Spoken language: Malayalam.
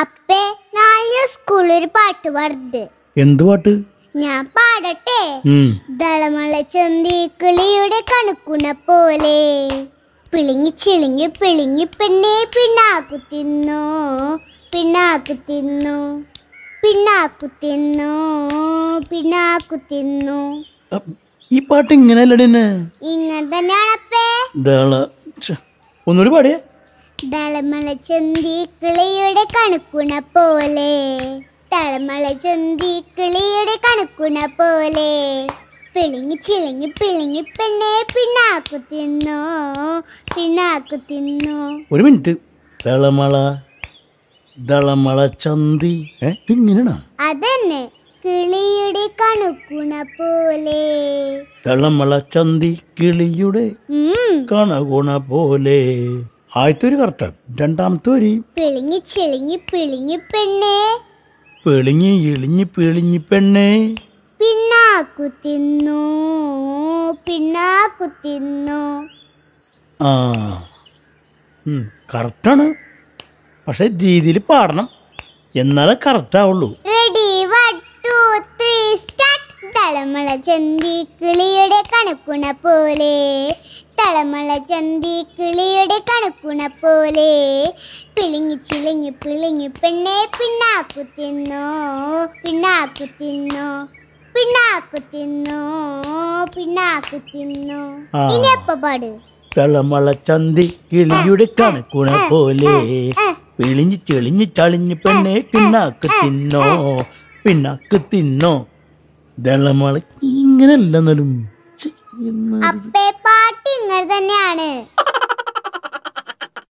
അപ്പേ നാളെ സ്കൂളിൽ ഒരു പാട്ട് പാടുന്നത് എന്ത് പാട്ട് ഞാൻ പാടട്ടെ ദളമള ചന്തി കിളിയുടെ കണക്കുണ പോലെ പിളിങ്ങി ചിളിങ്ങി പിളിങ്ങി പെണ്ണെ പിണ്ണാക്കു തിന്നു പിണ്ണാക്കു തിന്നു പിണ്ണാക്കു തിന്നു പിണ്ണാക്കു തിന്നു ഈ പാട്ട് ഇങ്ങനെ ഇങ്ങനെ തന്നെയാണപ്പേ ഒന്നുകൂടി പാടിയേ തളമള ചന്തി കിളിയുടെ കണക്കുണ പോലെ തളമള ചന്തി കിളിയുടെ കണക്കുണ പോലെ പിളിങ്ങി ചിളിങ്ങി പിളിങ്ങി പെണ്ണെ പിണ്ണാക്കു തിന്നു പിണ്ണാക്കു തിന്നു ഒരു മിനിറ്റ് തളമള തളമള ചന്തി ഇങ്ങനെയാണോ അതന്നെ കിളിയുടെ കണക്കുണ പോലെ തളമള ചന്തി കിളിയുടെ കണകുണ പോലെ ആദ്യത്തൊരു കറക്റ്റ് രണ്ടാമത്തെ ഒരു പിളിങ്ങി ചെളിങ്ങി പിളിങ്ങി പെണ്ണേ പിളിങ്ങി ഇളിഞ്ഞി പിളിഞ്ഞി പെണ്ണേ പിണ്ണാക്കു തിന്നു പിണ്ണാക്കു തിന്നു ആ കറക്റ്റാണ് പക്ഷെ രീതിയിൽ പാടണം എന്നാലേ കറക്റ്റ് ആവുള്ളൂ ready one two three start തളമള ചന്തി കിളിയുടെ കണക്കുണ പോലെ തളമള ചന്തി കിളിയുടെ കണക്കുണ പോലെ പിളിങ്ങി ചിളിങ്ങി പിളിങ്ങി പെണ്ണെ പിണ്ണാക്കു തിന്നോ പിണ്ണാക്കു തിന്നോ പിണ്ണാക്കു തിന്നോ പിണ്ണാക്കു തിന്നോ ഇനിയപ്പ പാട് തളമള ചന്തി കിളിയുടെ കണക്കുണ പോലെ പിളിഞ്ഞ് ചെളിഞ്ഞ് ചളിഞ്ഞ് പെണ്ണെ പിണ്ണാക്ക് തിന്നോ പിണ്ണാക്ക് തിന്നോ ദളമള ഇങ്ങനെയല്ല എന്നാലും അപ്പേ പാട്ട് 奶奶。